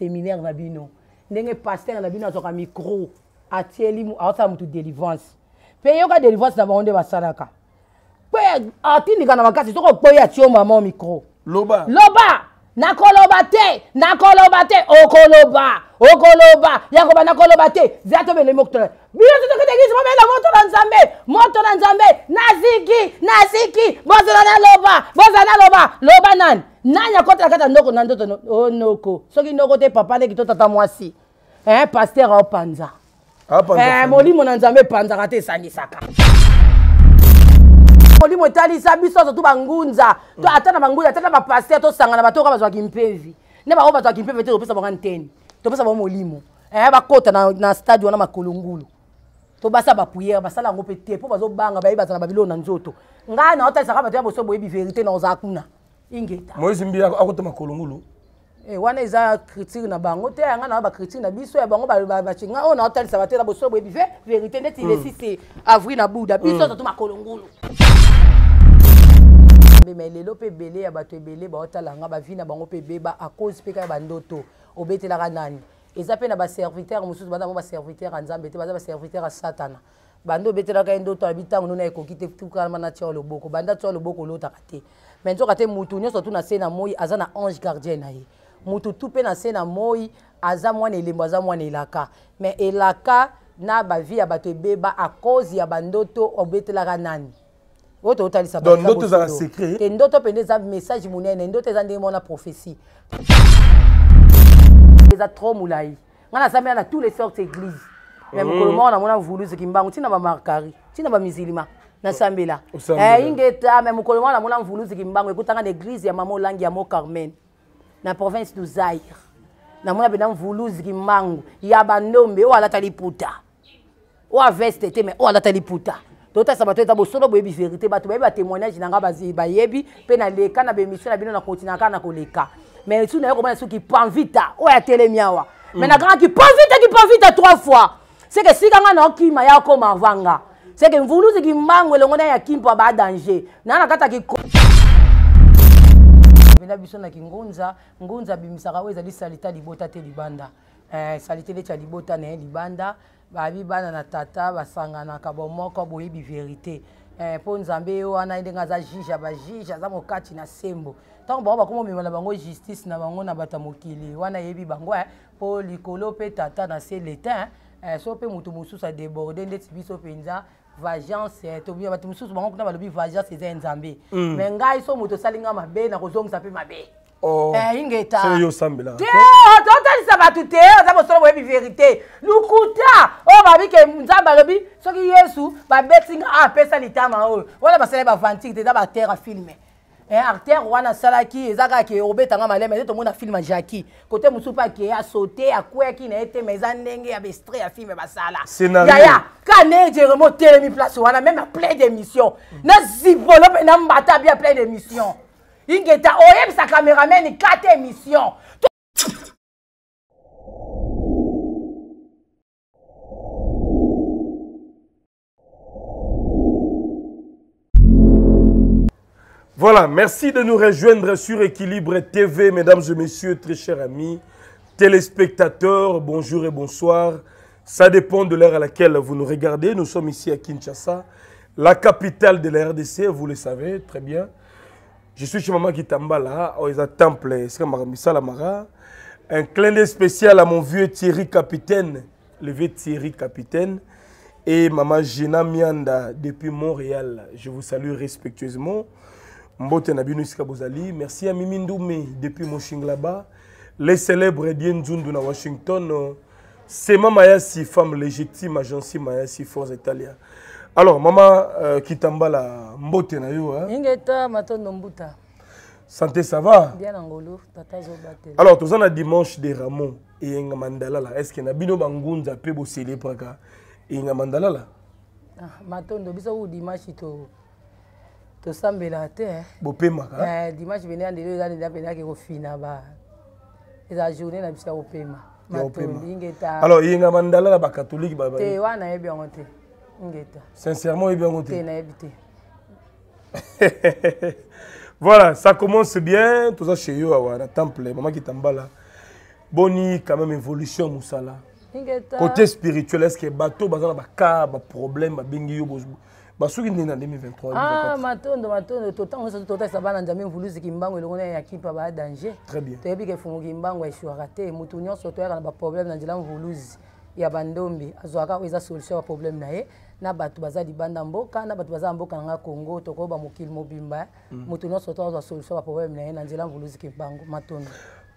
séminaire na bino ndenge paster na bino azwaka micro atieli aosala motu délivrance mpe yoka délivrance na bango nde basalaka mpe atindika na makasi soki okpoi atio mama micro loba loba nakoloba te nakoloba te okoloba okoloba yakoba nakoloba te zia to belemi okutana bino totokotekisi bomela moto na nzambe moto na nzambe naziki naziki bozala naloba bozala naloba loba nani nani akotela kati ya ndoko na ndoto onoko oh, soki ndoko te papa ndeki to tata mwasi eh, paster aopanza eh, molimo na nzambe epanzaka te esangisaka molimo etalisa biso nyonso to bangunza mm. ata na bangunza ata na bapaster tosangana bato oka bazwaki mpevi nde bango bazwaki mpevi te topesa bango nteni topesa bango molimo eh, bakota na stade wana makolongulu tobasa baprière basala yango mpe te mpo bazobanga bayebazala babilo na nzoto ngai naotalisaka bato ya boso boyebi verité na oza kuna ingeta moyesi mbi akotema kolongulu eh, wana eza critique na bango te yanga na bacritique na biso ya bango bacinga oyo naotalisa bato eza boso boyebi ve verité ndeti lesise hmm. avril na buda biso hmm. totoma kolongulu mbema elelo mpe ebele ya bato ebele baotala yanga bavi na bango mpe ebeba acause mpe kaka bandoto obetelaka nani eza mpe na baservitere mosusu baza mo baservitere ya nzambe te baza baservitere ya satana bando obetelaka ye ndoto alobi ntango nona ekoki te tukama na tia loboko banda tia loboko olotaka te me nzoka te motu nyonso tu na se na moi aza na ange gardien na ye motu tu mpe na se na moi aza mwana elembo aza mwana elaka me elaka na bavi ya bato ebeba akozi ya bandoto obetelaka nani oyo tootalisa te ndoto mpende eza message monene ndoto eza ndenge mona prophesie eza trop molai ngai nasambela na tous les sortes église eh, mm. oh, eh, mais mokolo moko namona vulu soki mbangu ntina bamarkari ntina bamusulima nasambela ingeta mais mokolo moko namona mvulu soki mbangu ekutanga na église ya mama olangi ya mo carmen na province du zaire namona mpena mvulu ziki mbangu ya bandombe oyo alata liputa oyo aveste te mais oyo alata liputa totalisa bato eza bosolo boyebi verité bato bayebi batémoignage na ngai bayebi mpe naleka na bémission na bino na kontina kaka na koleka mais tu n'as pas qui prend vite ah, oyo atelemi awa mm. mais nakangaki prend vite qui prend vite trois fois c'est que sikanga na okima ya okoma vanga c'est que mvuluzi kimbangu elongo na ya kimpo abadanger na na kata ki benda biso na kingunza ngunza abimisaka oyo ezali salita libota te libanda euh, salite neti ya libota na ye libanda babi bana na tata basanganaka bomoko boyebi verité mpo euh, nzambe ye wana ye ndenge aza juge ya bajuge aza mokati na sembo ntango bango bakoma omemela bango justice na bango na bato ya mokili wana yebi bango mpo eh, likolo mpe tata na se letin eh, eh, so mpe motu mosusu adeborde ndeti biso mpenza vagence tobiya bato mosusu bango kuna balobi vagence eza ya nzambe me mm. ngai so moto osali nga mabe nakozongisa mpe mabe oh. ingetate oh, otalisa bato te oza oh, mosolo boyebi verité lukuta oyo babike nzambe alobi soki yesu babeti nga ah, apesa litama oyo wana basala bavantire te eza baterre filme Eh, artère wana asalaki eza kaka ke obetanga malema ete tomona filme ya jaki kote mosusu mpe akeye asaute akweyaki na ye te ma eza ndenge ya bestre ya filme basala yaya ka neye jeremo otelemi place wana meme plein d'émission nazibolo mpe nambata bia plein d'émission ingeta oyebisa cameramen kate émission Voilà, merci de nous rejoindre sur Équilibre TV, mesdames et messieurs, très chers amis, téléspectateurs, bonjour et bonsoir. Ça dépend de l'heure à laquelle vous nous regardez. Nous sommes ici à Kinshasa, la capitale de la RDC, vous le savez très bien. Je suis chez Maman Kitambala, au Temple, Un clin d'œil spécial à mon vieux Thierry Capitaine, le vieux Thierry Capitaine, et Maman Gina Mianda depuis Montréal. Je vous salue respectueusement. mbote na bino esika bozali merci ya mimi ndume depuis moshinglaba le célèbre die nzundu na washington sema mayasi femme légitime agence mayasi force italia alors mama euh, kitambala mbote na yo hein? ingeta matondo mbuta santé ça va bien angolo tata zobatela alors toza na dimanche de ramon eyenga mandalala est ce que na bino bangunza mpe boselebraka eyenga mandalala ah, matondo biso ku dimanche to tosambelaka te bopemaka dimanche venia lelo eza lela mpena ake kofina ba eza journée na biso ya kopema matolingeta alors yengama ndala na bakatholike te wana nayebi yango te ngeta sincèrement oyebi yango te nayebi te voilà ça commence bien toza chez yo awa na temple mama kitambala boni quand même évolution ya mosala côté spirituel est ce que bato baza na baka baproblème babengi yo basuki ndenge na 2023 ah matondo matondo totango nyonso totalisa bana nzambe mvuluziki mbango elongo na ya kipa baya danger toyebi ke efungoki mbango eshwaka te motu nyonso toyaka na baproblème na nzela mvuluzi ya bandombe azwaka oyo eza solution ya problème na ye na bato baza libanda mboka na bato baza na mboka nanga congo tokoyeba mokili mobimba hmm. motu nyonso to azwa solution ya baproblème na ye na nzela mvuluziki mbango matondo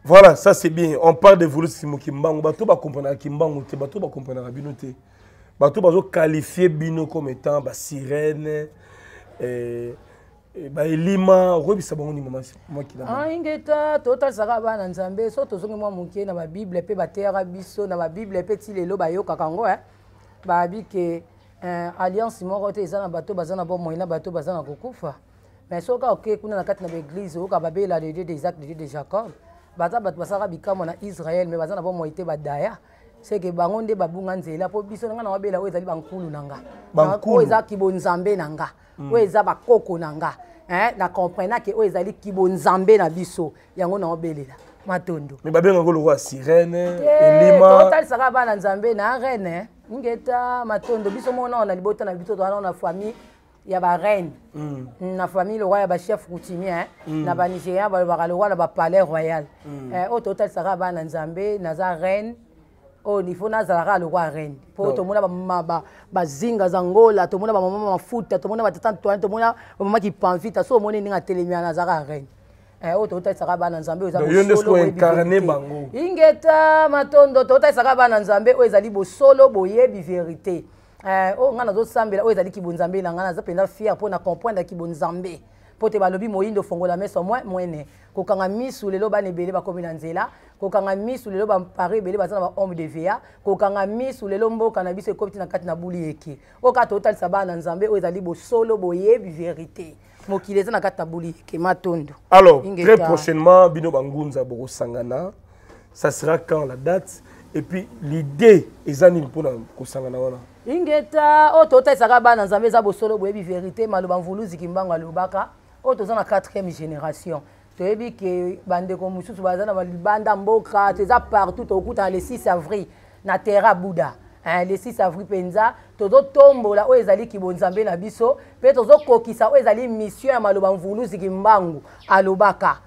voilà ça c'est bien on parle de vulusi mokimbango bato bakomprenaka kimbango te bato bakomprenaka bino te bato bazoqualifie bino comme étant basirene eh, eh baelima okoyebisa bango nini mamakinaingeta totalisaka bana nzambe so tozongi mwa moke na babible mpe bateyaka biso na babible mpe ti lelo bayokaka yango eh. babi ke eh, alliance moko te eza na bato baza na bomoi na bato baza na kokufa mais soki oke kuna na kati na baeglize oyoka babela le dieu de isaac le dieu de jacob baza bato basalaka bikamwa na israel mais baza na bomoi te badaya seke bango nde babunga nzela mpo biso na ngai nawabela oyo ezali bankulu na nga oyo eza kibonzambe na nga mm. oyo eza bakoko eh, na nga na comprenake oyo ezali kibonzambe na biso yango naobelela matondo me babengaka lokwa sirene elimatootalisaka bana nzambe na reine eh. ngeta matondo biso monao na libota na biso toanao na famille ya bareine mm. mm. na famille lokwa ya bachef coutumier eh. mm. na banigérien balobaka lokwa na bapalais royal oyo mm. eh, totalisaka bana nzambe naza reine oyo oh, nifo nazalaka alokwa reine mpo tomona bazinga za ngola tomona bamama mafuta tomona batata ntoine tomona bamama kipanvita so omoni ndenge atelemi ana azalaka reine eh, oyo oh, totalisaka bana nzambe ingeta matondo totalisaka bana nzambe oyo ezali bosolo boyebi verité eh, oyo oh, ngai nazosambela oyo ezali kibonzambe na ngai naza mpenza fiere mpo na comprendre ya kibonzambe mpo te balobi moyindo fongola meso mwa mwene kokanga misu lelo bana ebele bakomi na nzela kokanga misu lelo bampare ebele baza na bahombe de va kokanga misu lelo mboka na biso ekomi ti na kati na buli eke oyo kaka totalisa bana na nzambe oyo ezali bosolo boyebi verité mokili eza na kati na buli eke matondo alors très prochainement bino bangunza bokosangana ça sera quand la date et puis l'idée eza nini mpona kosangana wana ingeta oyo totalisaka bana na nzambe eza bosolo boyebi verité maloba mvuluzi kimbango alobaka oyo toza na 4e génération toyebi ke bandeko mosusu baza na libanda mboka toza partout tokutana le 6 avril na terre abuda le 6 avril mpenza tozotombola oyo ezali kibonzambe na biso mpe tozokokisa oyo ezali mission ya maloba mvuluziki mbangu alobaka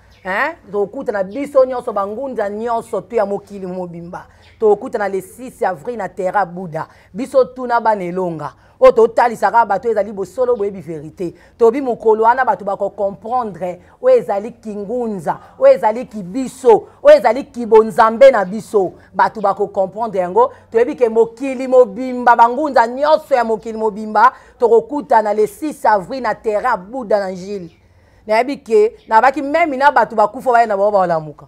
tokutana biso nyonso bangunza nyonso to ya mokili mobimba tokutana le 6 avril na terre abuda biso tuna bana elonga oyo totalisaka bato ezali bosolo boyebi verité tobi mokolo wana bato bakocomprendre oyo ezali kingunza oyo ezali kibiso oyo ezali kibonzambe na biso bato bakocomprendre yango toyebi ke mokili mobimba bangunza nyonso ya mokili mobimba tokokutana le 6 avril na terrain abuda na ngile nayebi ke nabaki meme na bato bakufa baye na bao baolamuka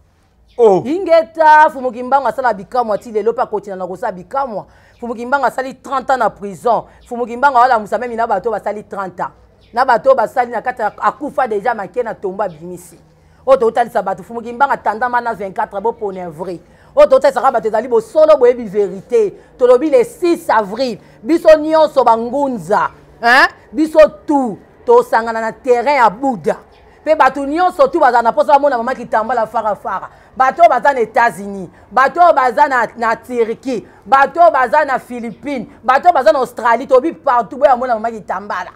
Oh. ingeta fumuki mbango asala bikamwa ti lelo mpe akotina na kosala bikamwa fumuki mbango asali 30 ans na prison fumuki mbango alamusa memi na bato oyo basali 30 ans na bato oyo basali na kati akufa deja make na tombo abimisi oyo tokotalisa bato fumuki mbango atandama na 24 bopona avril oyo totalisaka bato ezali bosolo boyebi verité tolobi le 6 avril biso nyonso bangunza biso tu tosangana na terrain ya buda mpe bato nyonso tu bazala na mposa bamona mama kitambala farafara bato oyo baza na états-unis bato oyo baza na, na turki bato oyo baza na philippine bato oyo baza na australie tobi partout boyo bamona mama kitambala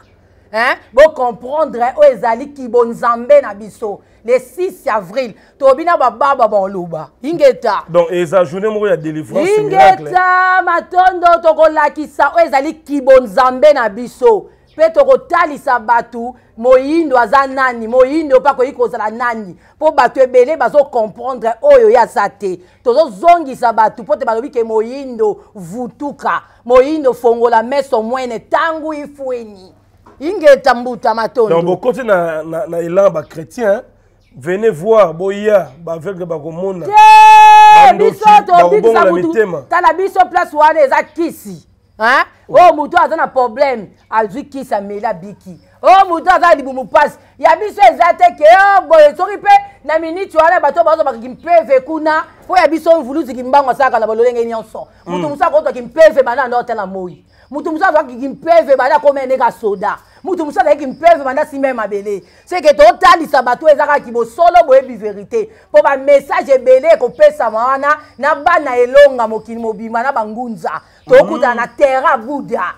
hein? bocomprendre oyo ezali kibonzambe na biso le 6 avril tobi na bababa boloba ingeta donc eza journée moko ya délivrance ingeta matondo tokolakisa oyo ezali kibonzambe na biso mpe tokotalisa bato moyindo aza nani moyindo mpe akoki kozala nani mpo bato ebele bazokomprendre oyo ye aza te tozozongisa bato mpo te balobi ke moyindo vutuka moyindo fongola meso mwene ntango ifweni ingeta mbuta matondo donc bokoti na, na, na elan bachrétien venez voir boya baaveugle bakomona te biso tobikisa mutu tala biso place wana eza kisi oyo oh. oh, motu aza na problème azwi kisi ameli abiki oyo oh, motu aza na libumu mpasi ya biso eza te ke o boye soki mpe na miniti wana bato bazobakaki mpeve kuna mpo ya biso mvuluziki mbango asalaka na balolenge nyonso motu hmm. mosu akozwaki mpeve bana ando otela moi mutu mosusu azwaki kimpeve banda koma ene ka soda mutu mosusu azalaki kimpeve banda nsima ya mabele seke totandisa bato oyo ezakaki bosolo boyebi verité mpo bamessage ebele ekopesama wana na bana elonga mokili mobima na bangunza tokutana mhm. na terra buda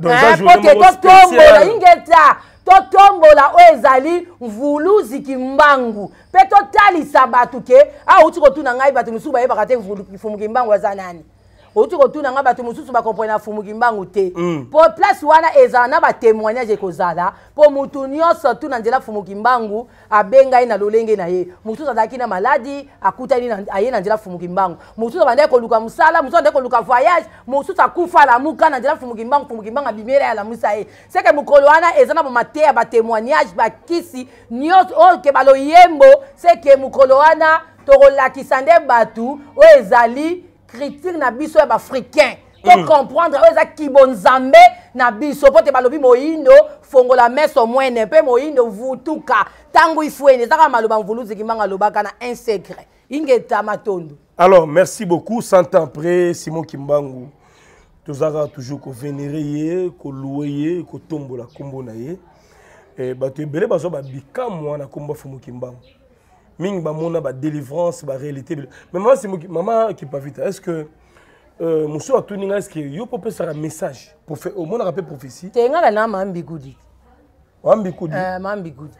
mpo te totombola ingeta totombola oyo ezali vuluzuki mbangu mpe totalisa bato ke awuti kotuna ngai bato mosusu bayebaka te vuluki mbangu aza nani outi kotunanga bato mosusu bakomprene afumuki mbangu te mpo mm. place wana ezala na batémoignage ekozala mpo motu nyonso tuna nzela afumuki mbangu abengai na lolenge na ye mosusu azalaki na maladi akutani aye na nzela afumuki mbangu mosusu abandai koluka mosala mosusu abandai koluka voyage mosusu akufa alamuka na nzela afumuki mbangu fumuki mbangu abimela ya alamusa ye seke mokolo wana eza na bamate ya batémoignage bakisi nyonso oyo oh, ke baloyembo seke mokolo wana tokolakisa nde bato oyo ezali critique na biso ya baafricain mpo mm. comprendre oyo eza kibo nzambe na biso mpo te balobi moyindo fongola meso mwene mpe moyindo vutuka ntango ifwene eza kaka maloba mvuluzikimanga alobaka na un secret ingeta matondo alors merci beaucoup cent ans après simon kimbangu tozalaka toujours kovénére ye koloue ye kotombola nkombo na ye eh, bato ebele bazwa babikamwa na nkombo ya fumu kimbangu mingi bamona badélivrance baréalité mais mama simoki mama kipavita est ce que euh, mosusu atuni ngai ceque yo mpo opesaka message omonaka mpe prophétie te ngala na mambigudi euh, mambigudi mambigudi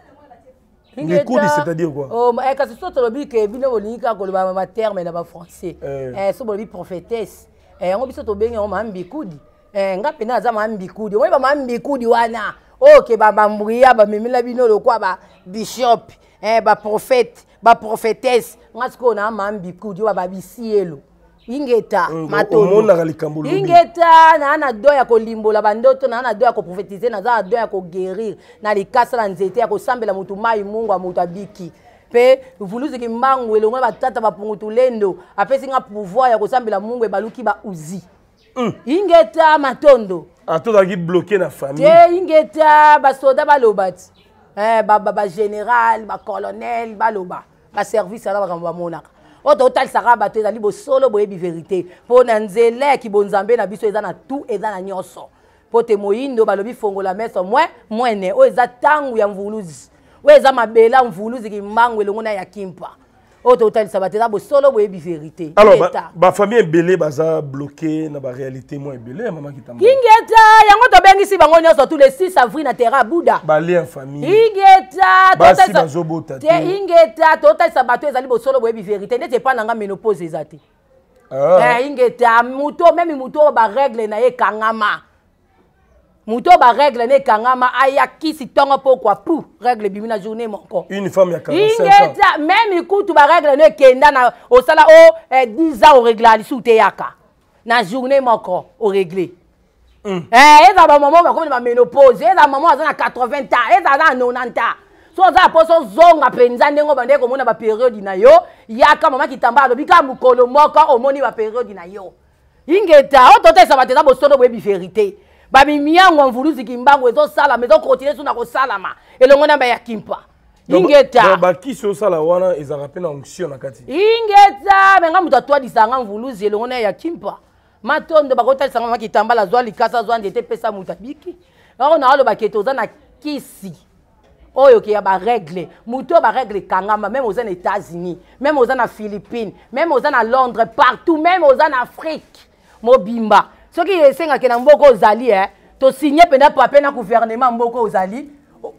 mikudi c'est-à-dire quoi kasi so tolobi ke bino bolingi kaka koloba baterme na bafrançais euh. eh, so bolobi prophétesse yango eh, biso tobengi yango oh, mambikudi eh, nga mpena aza mambikudi omoni bamambikudi wana oyo ke bambambria bamemela bino lokwa babishop baprophète baprophétese nga sikoyo na mambiku oba babisielo ingeta matolomonaka likambo ingeta naa na do ya kolimbola bandoto naa na do ya koprofetize naza na do ya koguérir na likasa na nzete ya kosambela motu mai mungu ya moto abiki mpe vuluziki mbangu elongo na batata bapungutu lendo apesi nga pouvoir ya kosambela mungu ebaluki bauzi mm. ingeta matondo atozalaki bloke na famille te ingeta basoda baloba ti eh, bagénéral ba, ba, bacolonel baloba baservice wana bakambo bamonaka oyo totalisaka bato ezali bosolo boyebi verité mpo na nzela ya kibonzambe na biso eza na tu eza na nyonso mpo te moyindo balobi fongola meso mwe mwene oyo eza ntango ya mvuluzi oyo eza mabela mvuluzi kimbangu elongo na ya kimpa oyo tokotalisa bato eza bosolo boyebi verité alors bafamille ebele baza bloqué na baréalité mwa ebele ya mama kitamba ingeta yango tobengisi bango nyonso tous les 6 avril na terra buda bale ya famille ingeta basi bazobota te ingeta totalisa bato ezali bosolo boyebi verité neti epa na nga ménopose eza te ah. eh, ingeta moto meme moto oyo barègle na ye ekangama moto barègle na ekangama ayakisi ntongo mpo kwa pu règle ebimi na journée moko ingeta meme kutu barègle na ekenda na osala o oh, eh, 10 ans orègle alisu te yaka na journée moko orègle mm. eh, eza bamama bakomi na baménopause eza mama aza na 80 ans eza aza na 90 ans so oza mpo sozonga mpenza ndenge obandee komona baperiodi na yo yaka mama kitamba alobi ka mokolo moko omoni baperiodi na yo ingeta oto otesa bato eza bosondo boyebi verité bamimiyango mvuluzi kimbangu ezosalama ezokontinue so na kosalama elongo na bayakimpa ingeta bakisi osala wana ezalaka mpe na onction na kati ingeta menga moto atwadisanga mvuluzi elongo na yakimpa matondo bakotalisanga ma kitambala zwa likasa azwa nzete epesa moto abiki ao na alobaka ete oza na kisi oyo okeya baregle motu oyo baregle ekangama meme oza na états-unis meme oza na philippine meme oza na londres partout meme oza na afrique mobimba soki esengaki na mboka ozali e eh, tosinye mpenza pape na guvernema mboka ozali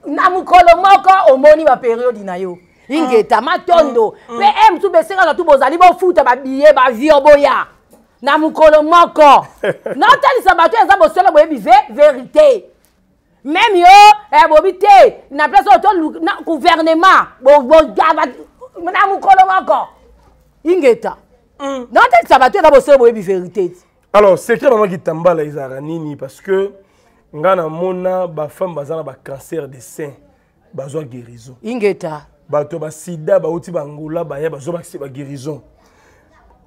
na mokolo moko omoni baperiodi na yo ingeta ah. matondo mpe mm, mm. e mosusu besengaka tu bozali bofuta babiye bavio boya na mokolo moko naotalisa bato eza bosolo boyebi ve verité meme yo eh, bobi te na place oyo to gouvernement bogaba na mokolo moko ingeta mm. naotalisa bato eza bosolo boyebi verité ti alors secret mamaki tambala ezalaka nini parce que ngai namona bafemme baza na bacancer de sein bazwa guérison ingeta bato basida bauti bangola baya bazobakisi baguérison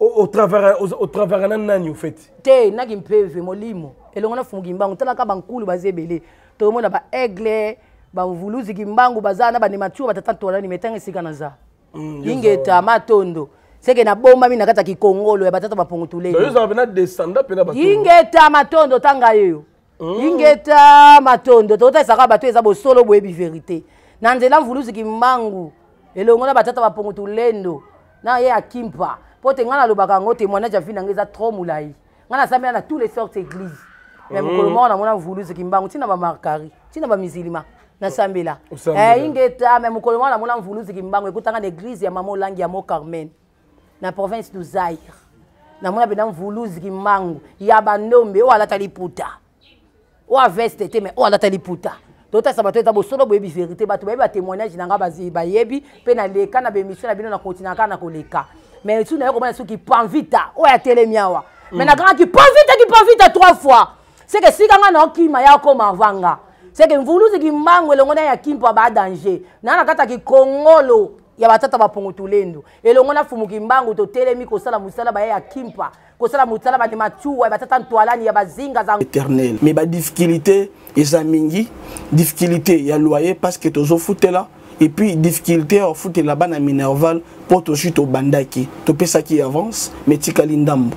otravara na nani au fait te naki mpeve molimo elongo nafungi mbangu talaka bankulu baza ebele tomona baaigle bavuluzi kimbangu baza na banemature batata ntolani metango esika naza mm, ingeta matondo mm, seke nabombami na kati ya kikongolo ya batata bapungutuleyingeta matondo tanga yeyo yingeta hmm. matondo totalisaka bato eza bosolo boyebi verité na nzela mvuluzuki mbangu elongo na batata bapungutulendo na ye akimpa mpo te ngai nalobaka yango témoignage ya vi nango eza trop molai ngai nasambela na tous les sortes église me hmm. mokolo moko namona mvuluzuki mbangu ntina bamarkari ntina bamisilima nasambela eh, ingeta me mokolo moko namona mvuluzuki mbangu ekutanga na église ya mama olangi ya mo carmen na province du zaire namona mpena mvuluziki mbangu ya bandombe oyo alata liputa oyo aveste te me oyo alata liputa totalisa bato eza bosono boyebi verité bato bayebi batémoignage na nga bayebi mpe naleka na bémission na bino na kontina kaka na koleka mais su naye komona soki panvita oyo atelemi awa mais nakangaki mm. panvita ki panvita trois fois seke sika nga naokima ya akoma vanga seke mvuluziki mbangu elongo na ya kimpo ba danger naa nakataki kongolo ya batata bapongo tolendo elongo na fumuki mbangu totelemi kosala mosala baye ya kimpa kosala mosala bandema tuwa ya batata ntwalani ya bazinga za éternel me badifficulté eza mingi difficulté ya loyer parce que tozofutela epuis difficulté ya kofutela bana minerval mpo tozwi tobandaki topesaki avance me etikali ndambo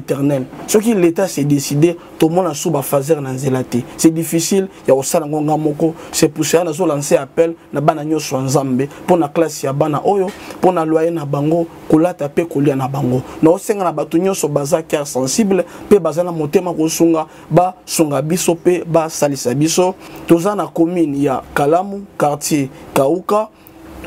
l'éternel soki l'état s'est décidé tomona sous bafazer na nzela te c'est difficile ya kosala yango nga moko c'est pousse ya nazolanse appel na bana nyonso ya nzambe mpo na klase ya bana oyo mpo na loyer na bango kolata mpe kolia na bango naosenga na bato nyonso baza cœur sensible mpe baza na motema kosunga basunga biso mpe basalisa biso toza na commune ya kalamu quartier kauka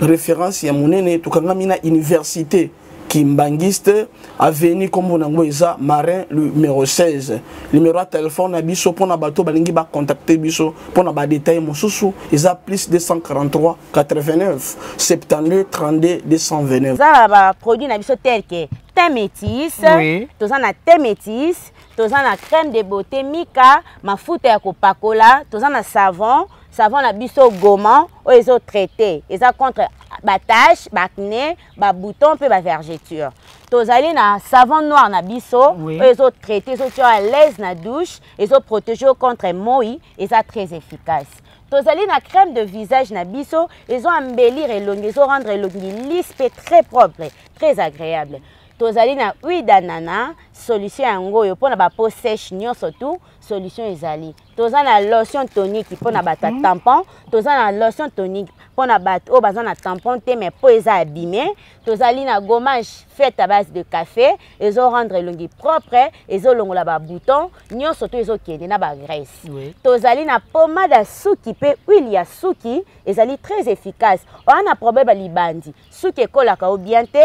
référence ya monene tokangami na université kimbangiste aveni nkombo nango eza marin numéro 16 numéro ya telefone na biso mpona bato balingi bacontacte biso mpona badetail mosusu eza plus 243 89 72 32 229 eza na baproduit na biso telke te métis oui. toza na te métis toza na crème de beauté mika mafuta ya kopakola toza na savon savon na biso goma oyo ezotraite eza contre batache bacne babouton mpe bavergeture tozali na savon noir na biso oyo ezotraite ezotia à l'aise na douche ezoprotege contre moi eza très efficace tozali na crème de visage na biso ezoambelir elongi ezorendre elongi lisse mpe très propre très agréable tozali na huile d'anana solution yango oyo mpona bapo sèche nyonso tout solution ezali toza na lotion tonique mpona bato ya mhm. tampon toza na lotion tonique mpona bat oyo oh, baza na tampon mais mpo eza abime tozali na gommage fait à base de café rendre elongi propre ezolongola babouton ils to ezokende na bagrese graisse. tozali na pomade ya suki mpe huile ya Ils ezali très efficace On a problème à libandi Souki ekolaka o bien te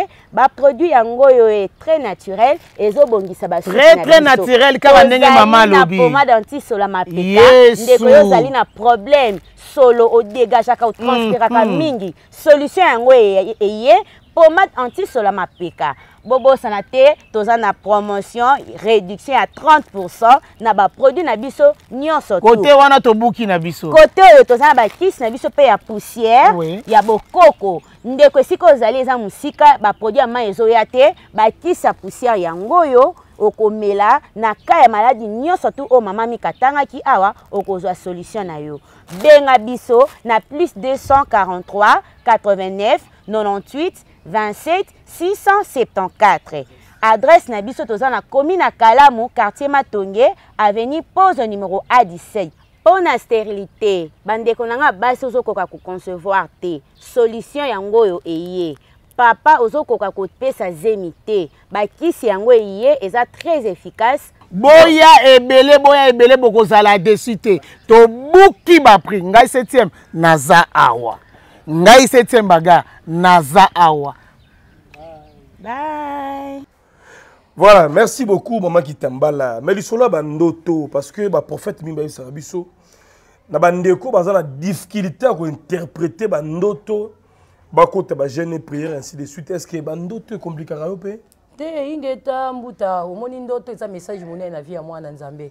produit yango oyo e très naturel très très naturel kaka ndenge mama alobi pomade ma mapeka ndeko yo ozali na problème solo odégagaka otranspiraka mm, mm. mingi solution yango eye pomade antisola mapeka bobosana te toza na promotion réduction à 30 na ba produit na biso nyonso Côté wana to tobuki na biso Côté oyo toza ba bakisi na biso pe ya poussière oui. ya bokoko ndeko zali ozali eza ba produit ma ezo ya te bakisi ya poussière ya ngoyo. okomela na ka ya maladi nyonso tu oyo mama mika atangaki awa okozwa solution na yo benga biso na plus 243 89 98 27 674 adrese na biso toza na commune ya kalamu quartier matonge avenue pose numéro a16 mpo na stérilité bandeko na nga basi ozokoka koconcevoir te solution yango oyo eye papa ozokoka te bakisi yango très efficace boya ebele boya ebele bokozala desi To tobuki bapri ngai 7e naza awa ngai 7 baga naza awa bye voilà merci beaucoup qui kitambala me bandoto parce que prophète prophète Mimba biso na baza difficulté interpréter, bandoto bakota bajeune prière ainsi de suite est ce que bandoto ekomblikaka yo mpe te hinga eta mbuta omoni ndoto eza message monene na vie ya mwana nzambe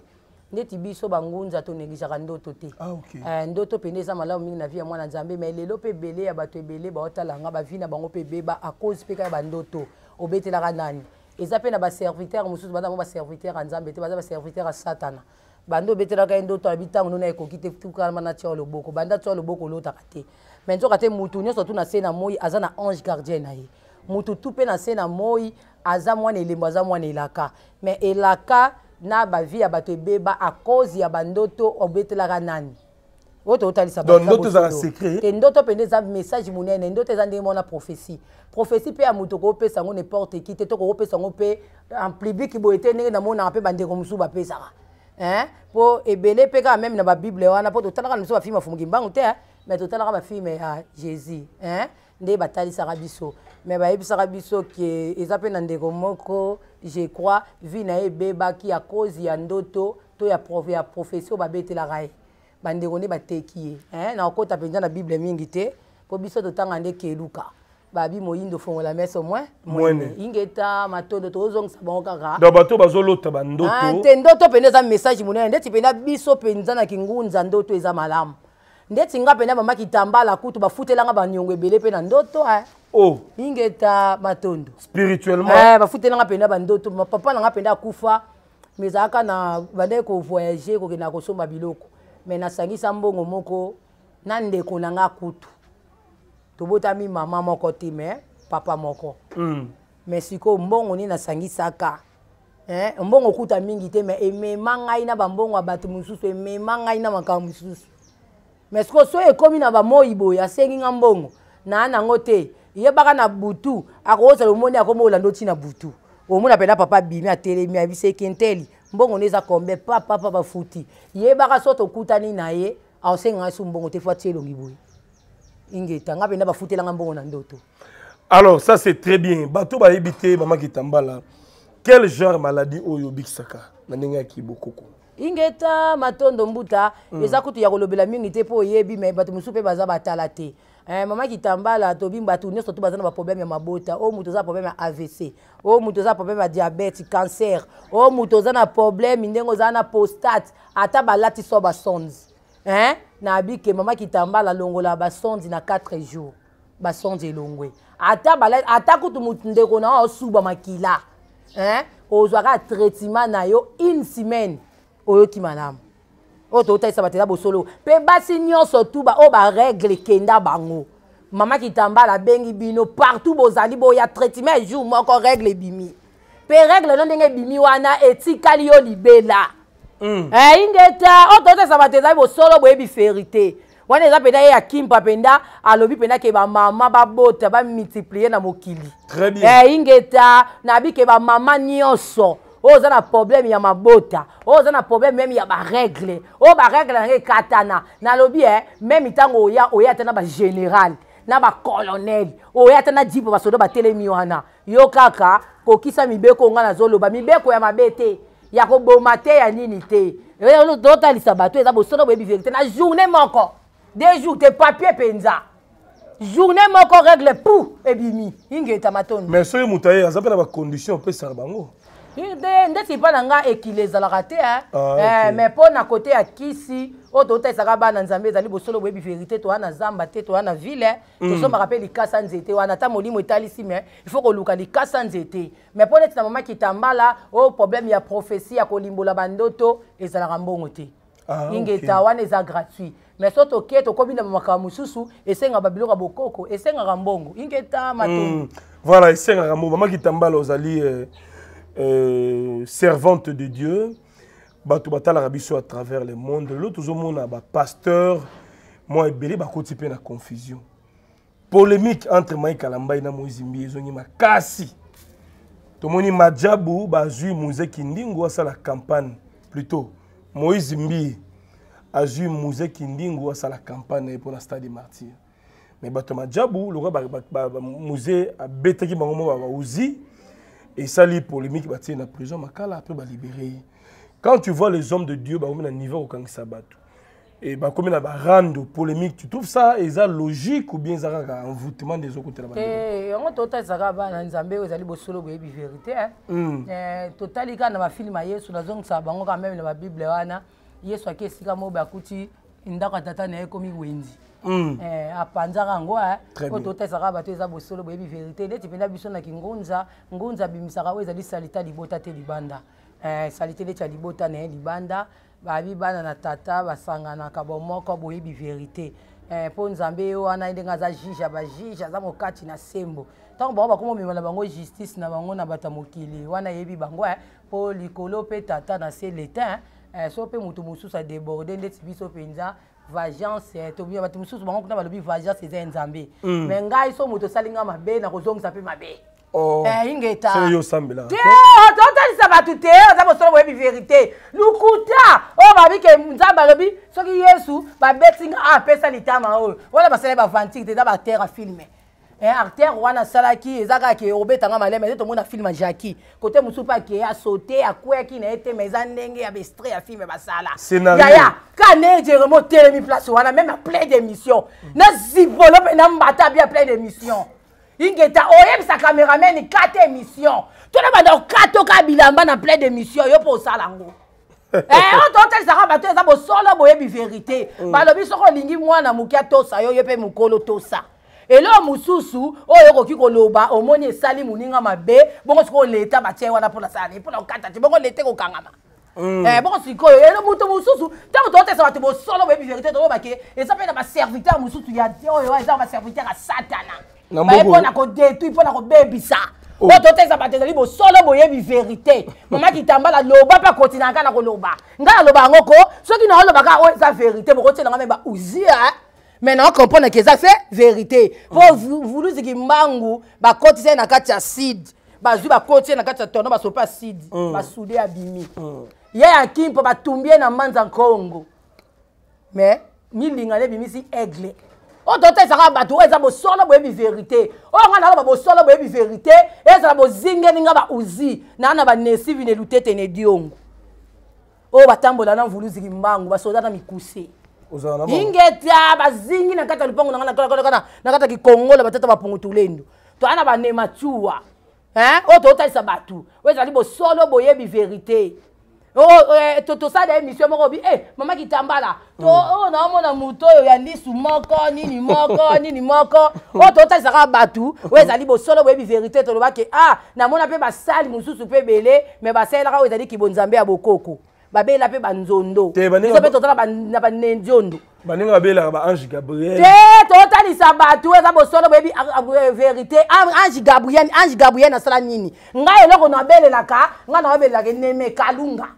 neti biso bangunza tonegligeaka ndoto te ah, okay. uh, ndoto pene eza malamu mingi na vie ya mwana nzambe mai lelo mpe ebele ya bato ebele baotalanga bavi na bango mpe ebeba akause mpe kaka bandoto obetelaka nani eza mpe na baservitere mosusu baza bango baservitere ya nzambe te baza baservitere ya satana bando obetelaka ye ndoto alabi ntango ndona ekoki te tukama na tia loboko banda tia loboko olotaka te me nzoka te mutu nyonso tu na se na moi aza na ange gardien na ye mutu tu mpe na se na moi aza mwana elembo aza mwana elaka me elaka na bavi ya bato ebeba akozi ya bandoto obetelaka nani oyo totalisa ndoto ezaka secret te ndoto mpende eza message monene ndoto eza ndenge mona prophesie prophesie mpe ya moto okopesa yango neporte ki te to kokopesa yango mpe en public boye te ndenge namonaka mpe bandeko mosusu bapesaka mpo ebele mpe kaka meme na babible wana mpo totalaka na biso bafilme afumuki mbangu te me totalaka bafilme ya ah, jésus nde batalisaka biso me bayebisaka biso ke eza mpe na ndeko moko je crois vi na ye ebebaki ya kozi ya ndoto to ya, prof, ya profesi oyo babetelaka ye bandeko nde bateki ye na kokota mpenza na bible mingi te mpo biso totanga nde keluka babi moyindo fongola mese omwin mwene ingeta matondo tozongisa bango kaka donc bato bazolota bandoto ah, te ndoto mpenza eza message monene ndeti mpenza biso mpenza na kingunza ndoto eza malamu ndeti nga mpena bamaki tambala kutu bafutelanga baniongo ebele mpe na ndoto eh. oh. ingeta matondo spirituellement eh, bafutelanga mpena bandoto papa nanga mpenda akufa me ezalaka na bandeki kovoyage kokenda kosomba biloko me nasangisa mbongo moko na ndeko nanga kutu tobotami mama moko te me papa moko mm. me sikoyo mbongo nde nasangisaka eh? mbongo kuta mingi te me emema ngai na bambongo ya bato mosusu emema ngai na makambo mosusu mais ceke so ekómi na bamoi boye asengi nga mbongo naa nango te yebaka na butu akozala omoni akoma olanda otina butu omona pena papa abimi atelemi abiseki nteli mbongo nde eza kombe papapa bafuti yebaka so tokutani na ye aosenga nga so mbongo te fo atie elongi boye ingeta nga pena bafutelanga mbongo na ndoto alors ça c'est très bien bato bayebi te mama kitambala quel genre maladie oyo oh, obikisaka na ndenge ya kibokoko ingeta matondo mbuta mm. eza kutu ya kolobela mingi te mpo oyebi me bato mosusu mpe baza batala te eh, mama kitambala tobi bato nyonso to baza na baproblème ya mabota oyo oh, moto oza problème ya avc oyo oh, moto oza problème ya diabete cancer oyo oh, moto oza na problème ndenge oza na prostate ata balati so basonzi eh? nayebi ke mama kitambala longola basonzi na 4 jours basonzi elongwe ata, ata kutu motu ndeko na oyo osuba makila eh? ozwaka traitement na yo une semaine oyoki malamu oyo totalisa bato eza bosolo mpe basi nyonso tu oyo baregle ekenda bango mama kitambala abengi bino partout bozali boya traitement jour moko regle ebimi mpe regle no ndenge ebimi wana etikali yo libela mm. ingeta oyo totalisa bato ezali bosolo boyebi verité wana eza mpenda ye ya kimpa mpenda alobi mpenda ke bamama babota bamultiplie na mokili eh, ingeta nabi ke bamama nyonso oyo oh, oza na problème ya mabota oyo oh, oza na problème meme ya baregle oyo oh, baregle nango ekatana nalobi e eh, meme ntango oya oya ata na bagénéral na bacolonel oya ata na jipe basoda batelemi wana yo kaka kokisa mibeko nga nazoloba mibeko ya mabe te ya koboma te ya nini te totalisa bato eza bosoda boyebi vérité na journée moko deux jours te papier mpenza journée moko règle pou ebimi ingeta matoni mais soki moto aye aza mpe na bacondition opesaka bango Eh, nde ndeti mpa na nga ekili ezalaka te ah, eh, mais mpo na kote ya kisi oyo totalisaka bana nzambe ezali bosolo boyebi verité toya na zamba te toya na ville mm. tosombaka mpe likasa nzete wana ata molimo etalisi mais il faut koluka likasa nzete mais mpo neti na mama kitambala oyo problème ya prophesie ya kolimbola bandoto ezalaka mbongo te ah, ingeta wana eza gratuit mais so toke tokomi na makambo mosusu esengaka babiloko ya bokoko esengaka mbongo ingeta mato mm. voilà esengaka mbongo mama kitambala ozali euh, euh, servante de Dieu, bato batalaka biso à travers le monde lelo tozomona bapasteur mwa ebele bakoti mpe na confusion polémique entre maikala mbai na moïse mbi ezonyima kasi tomoni majabu bazwi muze kindingu asala campagne plutôt moïse mbi azwi muze kindingu asala campagne na ye mpona stade martyr mais bato majabu lokwa muze abetaki bango mo bauzi esali polémique batie na prison makala après balibere ye quand tu vois les hommes de dieu bakomi na niveau kokangisa bato e bakomi na barando polémique tu trouves ça eza logique ou bien eza kaka envoûtement nde ezokotela yango tota ezalaka bana nzambe oyo ezali bosolo boyebi vérité hmm. eh, totali kaka na bafilme ya yesu nazongisaka bango quand même na babible wana yesu ake esika moko bakuti ndako ya tata na ye ekomi wenzi Hmm. Eh, apanzaka yango po eh. totesaka bato eza bosolo boyebi verité neti mpenza biso na kingunza ngunza abimisaka oyo ezali salita libota te libanda eh, salite neti ya libota na ye libanda babi bana na tata basanganaka bomoko boyebi verité mpo nzambe ye wana ye ndenge aza juge ya bajuge aza mokati na sembo ntango bango bakoma omema na bango justice na bango na bato ya mokili wana yebi bango mpo likolo mpe tata na se letin so mpe motu mosusu adeborde ndeti biso mpenza vagence eh, tobiya bato mosusu bango kuna balobi vagence eza ya nzambe me hmm. ngai so moto osali nga mabe nakozongisa mpe mabe oh. eh, ingetatotalisa bato te oza mosolo boyebi verité lukuta oyo babike nzambe alobi soki yesu babeti nga ah, apesa litama oyo wana basali bavantique te eza baterre a filme Eh, artère wana asalaki eza kaka ke obetanga malema ete tomona filme ya jaki kote mosusu mpe ake asaute akweyaki na ye te ma eza ndenge ya baestre ya filme basala yaya ka ndenge jeremo otelemi place wana meme a plein d'émission nazibolo mpe nambata bia plein d'émission ingeta oyebisa cameramani kata émission tona banda okatoka bilamba na plein d'émission yo mpo osala yango eh, ototalisaka bato eza bosolo boyebi vérité mm. balobi soko olingi mwana moke atosa yo ye mpe mokolo tosa eloko mosusu oyo okoki koloba omoni esali moninga mabe bongo sikoyo leta batie wana mpona sani mpona kokata te bongo lete kokangama hmm. eh, bongo sikoyo elo moto mosusu ntango tootesa bato bosolo boyebi verité toyoba ke eza mpe na baserviteur mosusu ya oyo eza baserviteur ya satana baye mpona kodetui mpona kobebisa oh. oyo toteza bato ezali bosolo boyebi verité mama kitambala loba mpe akotinaka na koloba ngai naloba yango ko soki naolobaka oyo oh, eza verité bokotielanga me bausia me na comprendre ke eza fe vérité po vulu ziki mbangu bakotisa ye na kati ya side bazwi bakotisa ye na kati ya tono basopa side basude abimi ye ya kim mpo batumbi ye na manza nkongo me milinga ne ebimisi aigle oyo oh, totesaka bato oyo eza bosolo boyebi vérité oyo oh, ngai naloba bosolo boyebi vérité ezala bozingeli nga bauzi naa na banesi vinelutete nediongo oyo oh, batambola na mvulu ziki mbangu basoda na mikuse ingeta bazingi na kati ya lupango na kati ya kikongola batata bapungutulendo toana banema oh, tuwa oyo totalisa bato oyo ezali bosolo boyebi verité oh, oh, eh, tosala émission moko obi eh, mama kitambala oyo hmm. naomona motu oyo ya ndisu moko nini moko nini moko oyo totalisaka bato oyo ezali bosolo boyebi verité tolobaki a ah, namona mpe basali mosusu mpe ebele me basalelaka oyo ezali kibonzambe ya bokoko babela mpe banzondo biso mpe tozala na banenziondo baninga babelaka baange gabriel te totalisa bato eza bosolo boyebi verité ange gabriel ange gabriel asala nini ngai eloko nabelelaka ngai nawabelelaka neme kalunga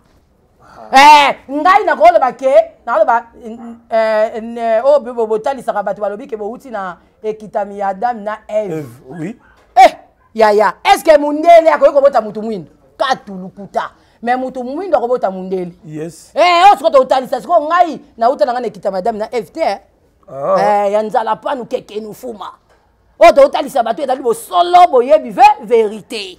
ah. eh, ngai nakoloba ke nakoloba eh, eh, oyo oh, botalisaka bato balobi ke bouti na ekitami ya adame na eve yaya estce mondele akoki kobota motu mwindo katulukuta me motu mwindo akobota mundele yes eh, osikoto oh, otalisa sikoyo ngai nauta na ngai na ekita madame na f te eh. ah. eh, ya nzala panu kekenu fuma oyo oh, totalisa bato ezali bosolo boyebi ve verité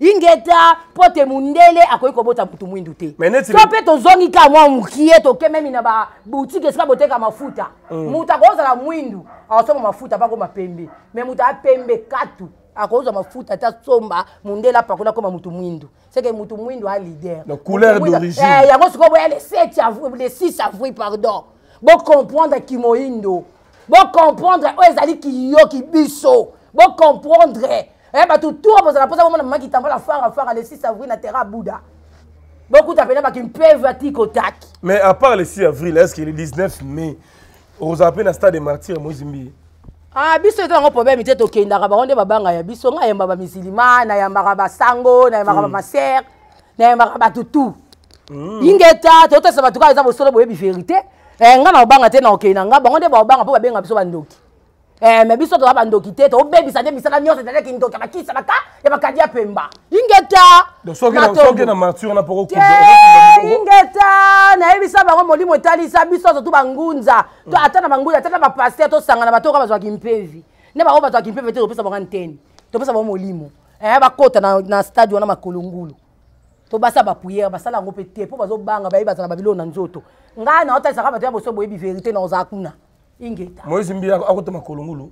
ingeta mpo te mundele akoki kobota motu mwindu te so mpe tozongi ka mwa mokie tokememi na babutike esika boteka mafuta motu mm. akozala mwindu akosomba mafuta mpako mapembe me motu apembe katu akozwa mafuta ata somba mondele apakola akoma motu mwindu seke motu mwindu alider eh, yango sikoyo boya le 6 avril pardon bocomprendre kimoyindo bocomprendre oyo ezali kiyoki biso bocomprendre eh, bato tour bozala mposa bomona mama kitambala farafara le 6 avril na terrain abuda bokuta pena bato mpeve atikotaki mais à part le 6 avril est ce que le 19 mai ozala mpe na stade de martyre mozimbie ah biso eza yango problème te tokendaka bango nde babanga ya biso nga yamba bamisilima nayambaka basango nayambaka bamasere hmm. nayambaka bato tu hmm. ingeta totasa bato kaka eza bosolo boyebi verité eh, nga na obanga te na okei na nga bango nde baobanga mpo babenga biso bandoki Eh, me biso toza bandoki te tobebisa nde misala nyonso ezalaki ndoki ya bakisa baka ya bakadi ya pemba ingetaingeta nayebisa bango molimo etalisa biso nyonso tu bangunza hmm. ata na bangunza ata na bapaster tosangana bato oka bazwaki mpevi nde bango bazwaki mpevi te topesa bango antene topesa bango molimo eh, bakota na stade wana makolongulu tobasa bapriere basala yango mpe te mpo bazobanga bayebazala babilo na nzoto ngai naotalisaka bato ya boso boyebi verité na ozala kuna ingeta moyise mbi akotama kolongulu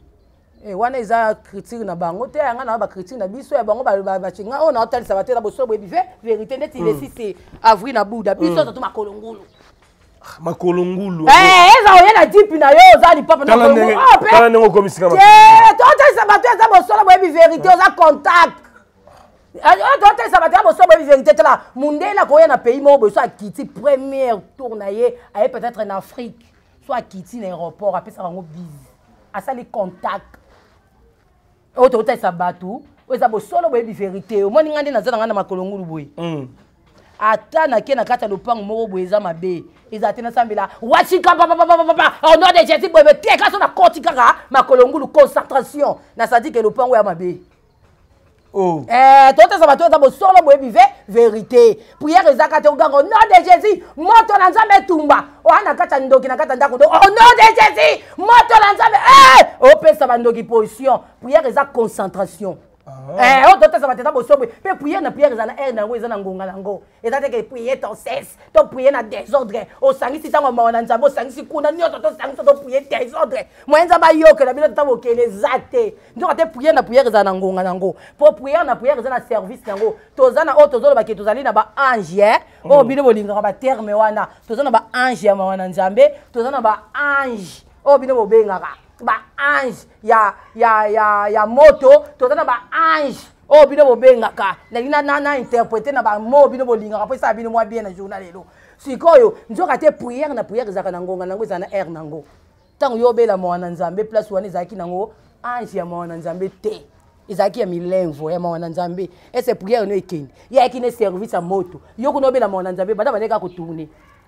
eh, wana eza critique na bango te yanga na bacritique na biso ya bango bacinga oyo oh, naotalisa bate na boso boyebi ve vérité neti lesise hmm. avril na buda biso ozo hmm. to ah, makolongulu makolongulu eh, eza oye na dipi na yo oza lipapa natala oh, ndenge okomisika eh, totalisa bato eza bosola boyebi vérité oza contact oh, totalisa bato ya bosola boyebi vérité tala mundele akoya na pays moko boyeso akiti première tour na ye aye peut-être na afrique so akiti hmm. na aéroport apesaka bango bise asali contact oyo tokotalisa bato oyo eza bosolo boyebi verité omoni nga nde naza na nga na makolo ngulu boye ata nake na kati ya lopango moko boye eza mabe eza te nasambela wasika papapapapapa honor de jésus boye te kasi na koti kaka makolo ngulu concentration nasadi ke lopango ya mabe Oh. Eh, totesa bato eza bosolo boyebi ve verité priere ezaka te okanga au nom de jésus moto na nzambe etumba oya na kati ya ndoki na kati ya ndako au nom de jésus moto na nzambe eh! opesa bandoki position priere eza concentration ototesa oh. eh, bato eza bosobo mpe priere na priere eza na aire na yango eza na ngonga na yango eza teke priere to cesse to priere na désordre osangisi ntango mawa na nzambe osangisi kuna nyonso tosangisa to priere désordre moye nzambe ayokela bino tata bokele eza te nzoka te priere na priere eza na ngonga na yango mpo priere na priere eza na service na yango toza na oyo oh, tozoloba ke tozali na baange eh. mm. oyo oh, bino bolingaka baterme wana toza na baange ya mawa na nzambe toza na baange oyo bino bobengaka baange ya, ya, ya, ya moto toza na baange oyo bino bobengaka nalingi nainterprete na bamo bino bolingaka mpo esala bino mwa bien na journal lelo sikoyo nzoka te priere na priere ezalaka na ngonga nango ezala na aire nango ntango yo obela mawana nzambe place wana ezalaki nango ange ya mawana nzambe te ezalaki ya milemvo ya mawana nzambe ese priere no ekende yayaki ne service ya moto yo kuna obela mawana nzambe bata bandeka kotourne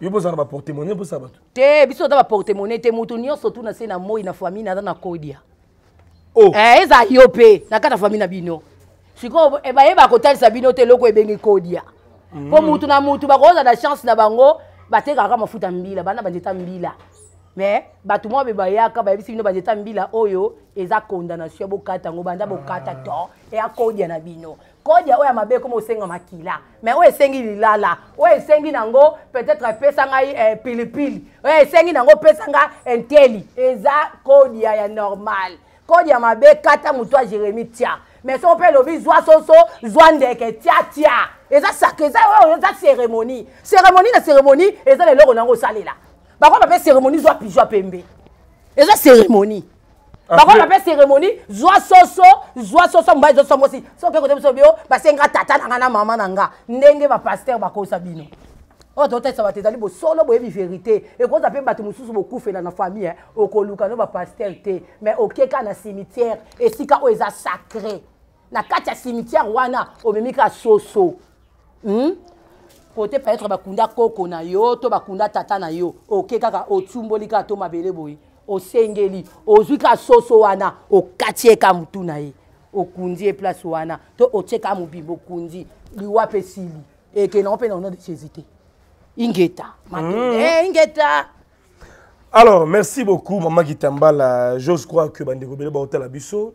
yo bozala na baportemonie mposa bato te biso oza baportemonie te motu nyonso tu na se na moi na famille naza na kodia oh. eh, eza yo mpe na kati na famille na bino sikoyo eh, bayeba kotalisa bino te eloko ebengi kodia mpo mutu hmm. na mutu bakoza na chance na bango batekaka mafuta mbila bana banzeta mbila me bato mwa be bayaka bayebisi bino banzeta mbila oyo eza condamnation bokata yango banda bokata ah. to eya kodia na bino kodi ya oyo ya mabe ekoma osenga makila me oyo esengi lilala oyo esengi nango peut-être epesa ngai eh, pilipili oyo esengi nango opesa nga enteli eza kodi ya ya normal kodi ya mabe kata motu ya jérémi tia me so mpe elobi zwa soso zwa ndeke tia tia eza sake eza oyo oh, eza cérémonie cérémonie na cérémonie eza na eloko nango osalela bakwa bape cérémonie zwa pijo ya pembe eza cérémonie bango bape cérémonie zwa soso zwa soso mobali ezososa mwasi soki ekote biso bio basenga tata na nga na mama na nga ndenge bapaster bakosa bino oyo totalisa bato ezali bosolo boyebi vérité ekoza mpe bato mosusu bokufela na famille okoluka no bapaster te mais okeka na cimitière esika oyo eza sacré na kati ya cimitière wana omemi ka soso hmm? pote peut-être bakunda koko na yo to bakunda tata na yo oke kaka otumboli kaka to mabele boye au Sengeli, au Zuka Sosoana, au Katie au au na e to au tcheka liwa sili Et de ingeta hmm. eh, ingeta alors merci beaucoup Maman Gitambala. j'ose croire que bandeko ebele à biso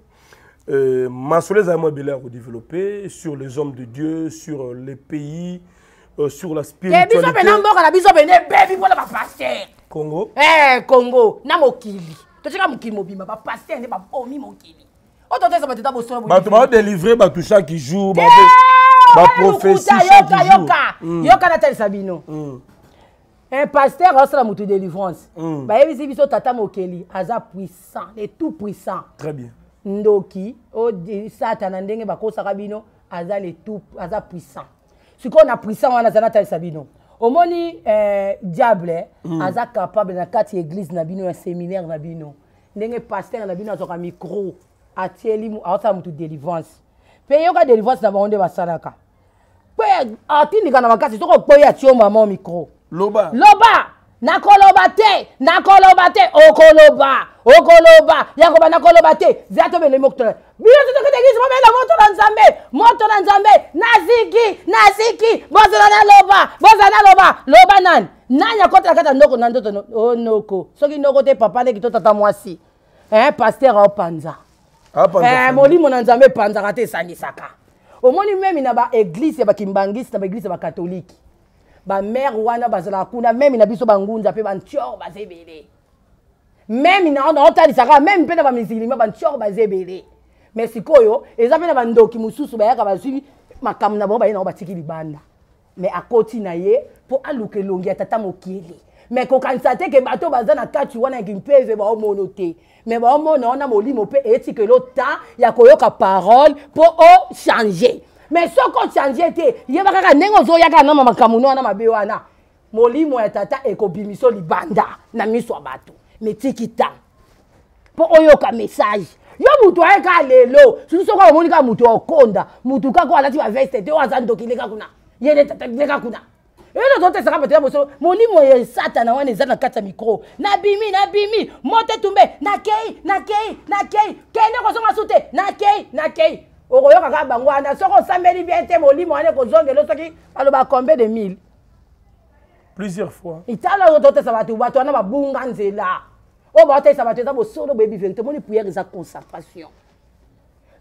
Euh, soleil, à moi, sur les hommes de dieu sur euh, les pays euh, sur la eh, spiritualité congo eh, congo na mokili totika mokili mobimba bapaster nde babomi mokili oyo totesa bato ta bosola bato baodélivre bato chaque jour baprophétie eh, chaque jour yoka mm. natalisa bino mm. eh, paster asala motu délivrance mm. bayebisi biso tata mokeli aza puissant le tout puissant très bien ndoki satana ndenge bakosaka bino aza le tout aza puissant sikoyo na puissant wana aza natalisa bino omoni eh, diable mm. aza capable na kati ya eglize na bino ya séminaire na bino ndenge paster na bino azwaka micro atieli aosala motu délivrance mpe yoka délivrance na bango nde basalaka mpe atindika na makasi soko okpoyi atie mama micro loba loba nakoloba te nakoloba te okoloba okoloba yakoba nakoloba te zela tobele moko tona bino totoketekisi mobela moto na nzambe moto na nzambe naziki naziki bozala naloba bozala naloba loba nani nani akotela kati ya ndoko na ndoto onoko oh, soki ndoko te papa ndeki to tata mwasi eh, paster aopanza eh, molimo na nzambe epanzaka te esangisaka omoni memi na baeglise ya bakimbangisi na baeglise ya bakatoliki bamare wana bazalaka kuna meme na biso bangunza mpe bantioro baza ebele meme naotalisaka meme mpe na bamisilima bantioro baza ebele mais sikoyo eza mpe na bandoki mosusu bayaka bazwi makambo na bango baye nango batiki libanda mais akoti na ye mpo aluka elongi ya tata mokili me kokanisa te ke bato baza na kati wana yeke mpe eve baomono te me baomona wana molimo mpe eyetikela ta ya koyoka parole mpo ochange mais soki ochange te yeba kaka ndenge ozoyaka na mamakamuni wana mabe wana molimo ya tata ekobimiso libanda na miso ya bato metiki ntango mpo oyoka message yo motu ayeka lelo susu soki omoni kaka motu okonda motu kaka alati baveste te oyo aza ndokile kakuna ye nde tata bile kakuna oyo tozotesaka bato ya mosolo molimo ya satana wana eza na kati ya mikro nabimi nabimi mote tumbe nakei nakei nakei kende kosonga su te nakei nakei okoyoka kaka bango wana soki osambeli bien te molimo wana ekozongela soki baloba combien de mille plusieurs fois itala oyo totesa bato bato wana babunga nzela oyo baotesa bato eza bosolo boyebi vérité moni prière eza concentration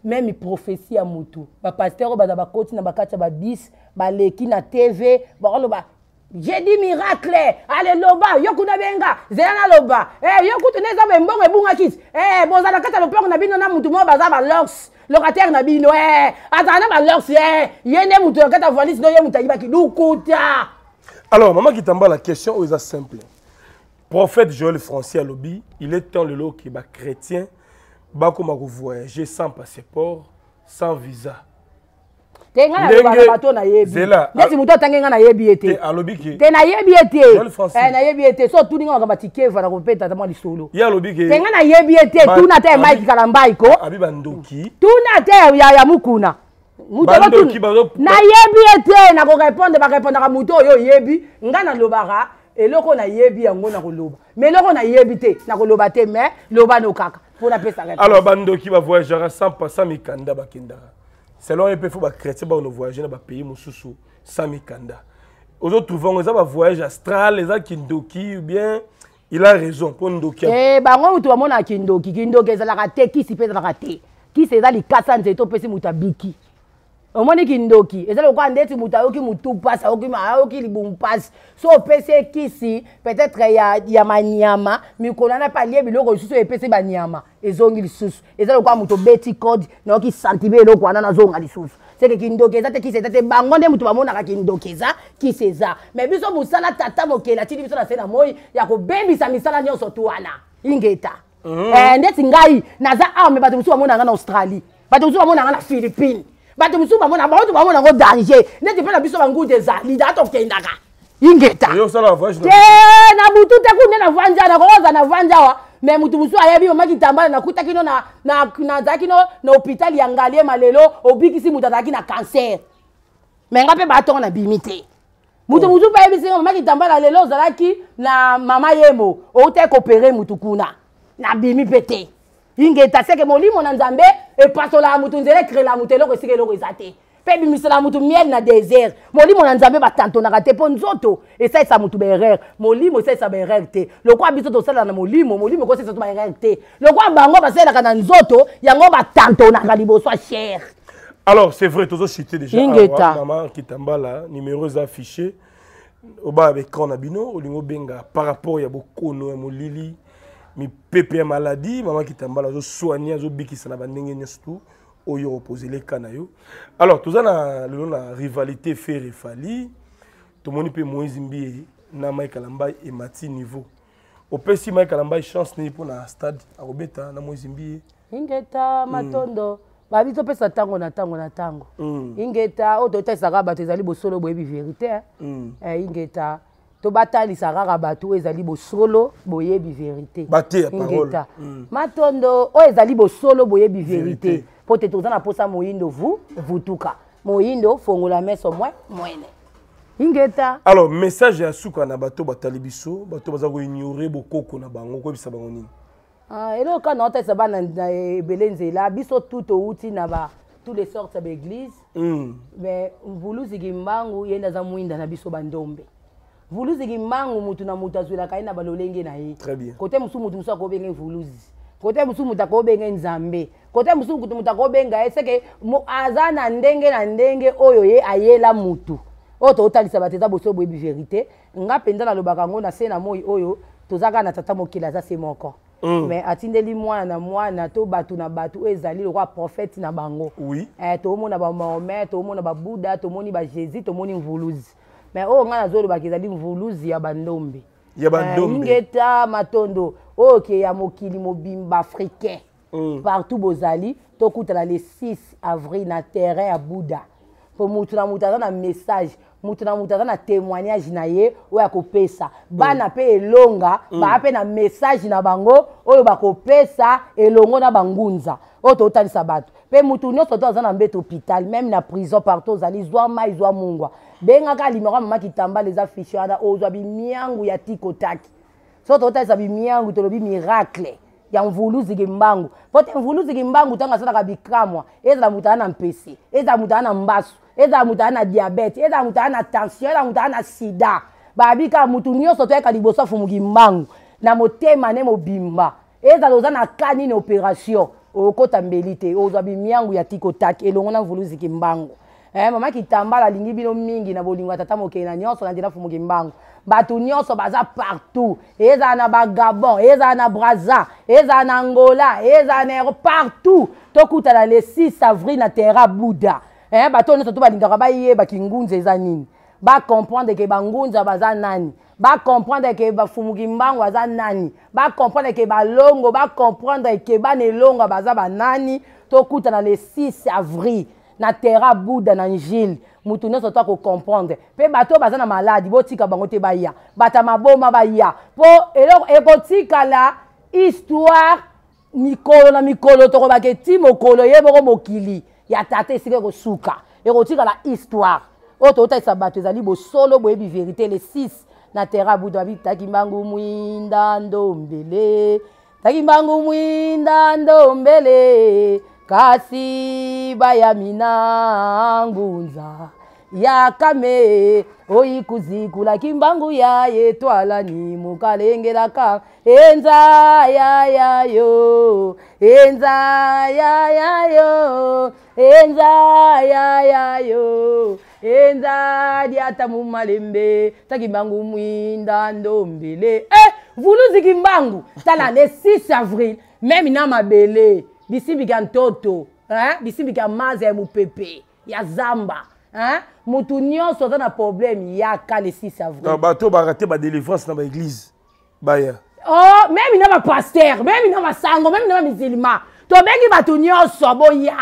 même prophétie ya motu bapaster oyo baza bakoti na bakati ya babis baleki na tv bakoloba j'ai dit miracle aleloba yo kuna benga zela naloba eh, yo kutu neza bembongo ebungaki eh, bozala kati ya lopongo na bino na motu moko baza balorse locataire na bino e azala na balorse e eh. ye nde moto okata valise no ye moto ayibaki lukuta alors mama kitambala question oyo eza simple prophète joel français alobi il est temps lelo oke bachrétien bakóma kovoyage sans passeport sans visa te nga nalobaka bato nayebi neti moto atangi nga nayebi ye te te nayebi ye te eh, nayebi ye te so otuni nga bakamba tikeva na kopeta ata mwa lisolo te nga nayebi ye te tuna te mike kalambaiko tuna te ya mukuna nayebi ye te nakorépondre barépondaka moto oyo oyebi nga nalobaka eloko nayebi yango nakoloba mais eloko nayebi te nakoloba te mais loba no kaka mpona apesaka alors bandoki bavoyagera sans pasa mikanda bakendaka selon ye mpe fo bachrétien bakono voyage na bapays mosusu sans mikanda ozotrouve yango eza bavoyage astral eza kindoki ou bien il a raison mpo ndoki eh, bango motu bamonaka kindoki kindoki ezalaka te kisi mpe ezalaka te kisi eza likasa nzete opesi moto abiki omoni kindoki ezali kokwa ndeti moto ayoki motu mpasi ayoki libumu mpasi so opesi ekisi peut-être ya, ya manyama mikolo wana mpe alie biloko lisusu epesi banyama ezongi lisusu ezali kokwa moto obeti code nayoki santime eloko wana nazonga lisusu seke kindoki eza te kisi eza te bango nde moto bamonaka kindoki eza kisi eza me biso mosala tata mokeli atindi biso na se na moi ya kobembisa misala nyonso tu wana ingeta mhm. eh, ndeti ngai naza arme bato mosusu bamonanga na australie bato mosusu bamonanga na philippine bato mosusu bamona baoto bamona yango danger neti mpe na biso bangude ezali da tokendaka ingeta te na butu te kunde na vanza na kokoza na vanza wa me mutu mosusu ayebi mama kitambala nakutaki no nazalaki no na hôpital ya ngalie malelo obikisi moto azalaki na cancer me nga mpe batongo na bimi te moto oh. mosusu mpe ayebisinga mama kitambala lelo ozalaki na mama yemo outa ekopere motu kuna na bimi mpe te ingeta seke molimo na nzambe epasolaka motu nzela ekrelaka motu eloko esika eloko eza te mpe ebimisela motu miel na désert molimo na nzambe batantonaka te mpo nzoto esalisa motu baerreur molimo esalisa baerreur te lokwa biso tosalaka na molimo molimo ekosalisa to baerreur te lokwa bango basalelaka na nzoto yango batantonaka liboso ya chere alors c'est vrai tozochite déjà ingeta mama kitambala numéro eza affiché obaya baecran na bino olingi obenga par rapport ya bokono ya molili mipepe ya maladi mama kitambala azosoigne azobikisa na bandenge nyonso tu oyo oposele ka na yo alors toza na lelo na rivalité fer efali tomoni mpe moïse mbie na mike alambai emati niveau opesi mike alambai e chance nini mpona stade akobeta na moïse mbie ingeta mm. matondo mm. babi topesa ntango na ntango na ntango mm. ingeta oyo totalisaka bato ezali bosolo boyebi verité mm. eh, ingeta to batalisa kaka bato ezali bosolo boyebi verité ngeta mm. matondo oyo ezali bosolo boyebi verité mpo te toza na mposa moyindo vu vutuka moyindo fongola meso mwe mwene ingeta alors message ya suka na bato batali biso bato baza koignore bokoko na bango koyebisa bango nini ah, eloko kana otalisa bana na ebele nzela biso tu touti na ba tous les sortes ya baeglise me mm. mbuluzi kimbangu ye nde aza mwinda na biso bandombe vuluzi kimbangu mutu na mutu azwelaka ye na balolenge na ye kote mosusu mutu mosusu akobenge vuluzi kote mosusu mutu akobenge nzambe kote mosusu mutu akobenga ye seke aza na ndenge na ndenge oyo ye ayela mutu oyo totalisa bato eza boso boyebi verité nga mpenza nalobaka yango na se na moi oyo toza kaka na tata mokili aza se moko mm. mais atindeli mwana na mwana to bato na bato oyo ezali lokwa prophète na bango eh, toomona bamahome toomona babuda tomoni bajésus tomoni mvuluzi me oyo oh, ngai nazolobaka ezali mvuluzi ya bandombe ya euh, bandombe ingeta matondo oyo ke ya mokili mobimba africain mm. partout bozali tokutana le 6 avril na terrain ya buda mpo motu na motu aza na message motu na motu aza na témoignage na ye oyo akopesa mm. bana mpe elonga mm. baa mpe na message na bango oyo bakopesa elongo na bangunza oyo totalisa bato mpe motu nyonso to aza na mbeto hôpital même na prison partout ozali zwa mai zwa mungwa ndengaka alimaka mama kitambala eza fiche wana ozwa bimiangu ya tikotaki so totalisa bimiangu tolobi miracle ya mvulu ziki mbangu po te mvulu ziki mbangu ntango asalaka bikamwa ezala moto aa na mpese ezala moto aa na mbasu ezala moto aa na diabete ezala moto aa na tension ezala moto aa na sida babika motu nyonso toyaka liboso afumuki mbangu na motema nde mobimba ezala oza na ka nini opération okota mbeli te ozwa bimiangu ya tikotaki elongo na mvulu ziki mbangu eh, mama kitambala alingi bino mingi na bolingo ya tata mokeli na nyonso na nzela fu moki mbangu bato nyonso baza partout ezala na bagabon ezala na braza ezala na angola ezala na ero partout tokutana le 6 avril na terra buda eh, bato nyonso to balingaka bayebaki ngunza eza nini bakomprendre ke bangunza baza nani bakomprendre ke bafumuki mbango baza nani bakomprendre ke balongo bakomprendre ke bana elongo baza banani tokutana le 6 avril na terre abuda na njili moto nyonso to akocomprendre mpe bato oyo baza na maladi botika bango te baya bata maboma baya mpo eloko ekotikala histoire mikolo na mikolo tokobaka eti mokolo ye moko mokili ya tata esika ekosuka ekotikala histoire oyo tokotalisa bato ezali bosolo boyebi verité le 6 na terre abuda babitaki mbangu mwinda ndombele taki mbangu mwinda ndombele kasi bayami na ngunza yaka me oyi kuzikulaki mbangu ya yetwalani mokalengelaka enza yayayo enza yayayo enza yayayo enza diata mumalembe taki mbangu mwinda ndombele eh, vulu ziki mbangu tala le 6 avril meme na mabele bisimbiga ntoto eh? bisimbiga maza ya mopepe ya zamba eh? motu nyonso aza na probleme yaka le 6 avril bato barate badelivrance na baeglize baya oh, meme na bapaster meme na basango meme na bamisilima tobengi bato nyonso boya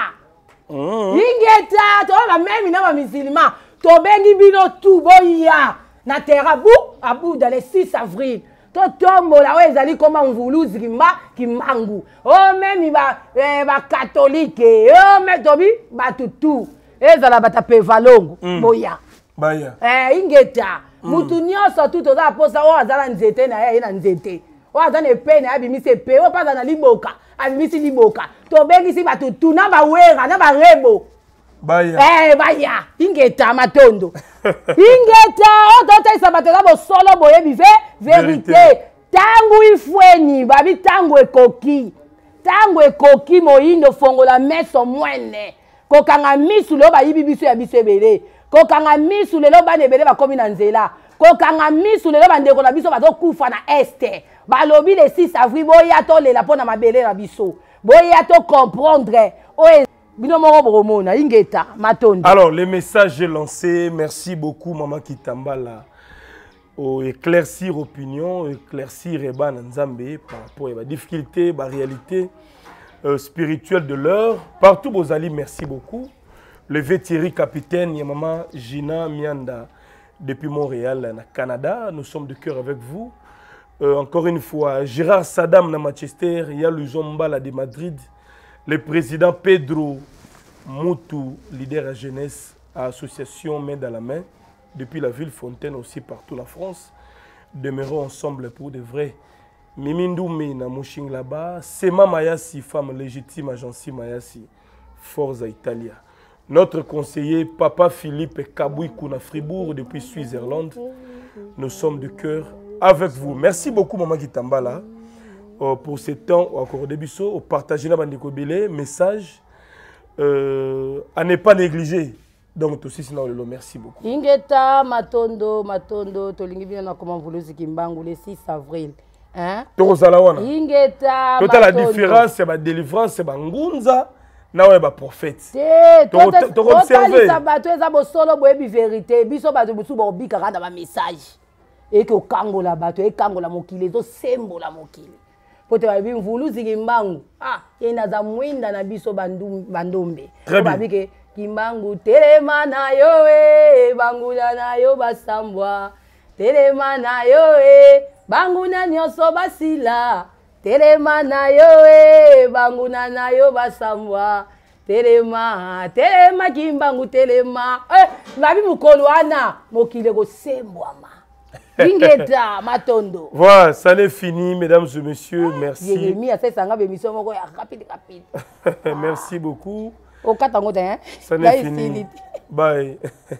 yingeta toyoba meme na bamisilima tobengi bino tu boya na terre abu abuda le 6 avril totombola oyo ezali koma mvuluzi kimba kimbangu omemi bakatolike eh, ome tobi bato tu ezala bata pe valongo hmm. boya eh, ingeta hmm. mutu nyonso tu toza aposa oyo aza na nzete na ye aye na nzete oyo aza na epe na ye abimisi epe oyo mpe aza na liboka abimisi liboka tobengisi bato tu na bawera na barebo Eh, baya ingeta matondo ingeta oyo totalisa bato eza bosolo boyebi ve verité ntango ifweni babi ntango ekoki ntango ekoki moyindo fongola meso mwene kokanga misu lelo bayibi biso ya biso ebele kokanga misu lelo bana ebele bakomi na nzela kokanga misu lelo bandeko na biso bazokufa na este balobi le 6 avril boya tolela mpo na mabele na biso boya tocomprendre oyo Alors, le message est lancé. Merci beaucoup, Maman Kitambala. Au éclaircir opinion, éclaircir et par rapport à la difficulté, la réalité euh, spirituelle de l'heure. Partout, Bozali, merci beaucoup. Le Thierry, capitaine, et Maman Gina Mianda, depuis Montréal, au Canada. Nous sommes de cœur avec vous. Euh, encore une fois, Gérard Sadam, de Manchester, il y a de Madrid. Le président Pedro Moutou, leader à jeunesse à association Main dans la main, depuis la ville Fontaine aussi partout la France, demeurons ensemble pour de vrai. Mimindoumi là-bas. Sema Mayasi, femme légitime Agency Mayasi, Forza Italia. Notre conseiller, Papa Philippe Kabouikoun à Fribourg, depuis Suisse-Irlande, nous sommes de cœur avec vous. Merci beaucoup, Maman Gitambala. Euh, pour ce temps accordé biso partager na bandeko belé message euh, à ne pas négliger donc tosisi na olelo merci beaucoup ingeta matondo matondo tolingi bino na koma vuluziki mbangu le 6 avril tokozala wana ingeta totala différence ya badélivrance ya bangunza na oyo baprofete tokotalisa bato eza bosolo boyebi verité biso bato mosusu bobikaka na bamessage eke okangola bato ekangola mokili ezosembola mokili po te babi mvulu zi kimbangu ah, ye naza mwinda na biso bandombe po babi ke kimbangu telema na yo e banguna na yo basambwa telema na yo e banguna nyonso basila telema na yo e banguna na yo basambwa telema telema kimbangu telema eh, babi mokolo wana mokili ekosembwama lingeta matondo voilà ça l'est fini mesdames et messieurs ah, merci yeremi asesanga bémission moko ya rapide rapide merci beaucoup okata ngo te ça l'est fini bye